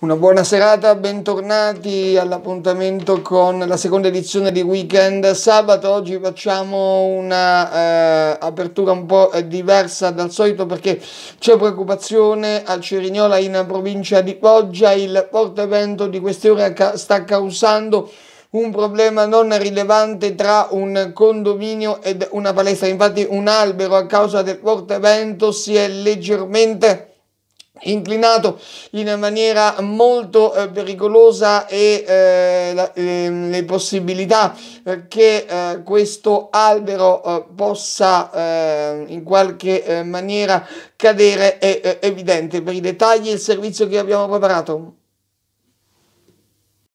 Una buona serata, bentornati all'appuntamento con la seconda edizione di Weekend Sabato. Oggi facciamo una eh, apertura un po' diversa dal solito perché c'è preoccupazione a Cerignola in provincia di Poggia. Il forte vento di queste ore ca- sta causando un problema non rilevante tra un condominio ed una palestra. Infatti un albero a causa del forte vento si è leggermente inclinato in maniera molto eh, pericolosa e eh, la, eh, le possibilità eh, che eh, questo albero eh, possa in qualche maniera cadere è, è evidente. Per i dettagli il servizio che abbiamo preparato.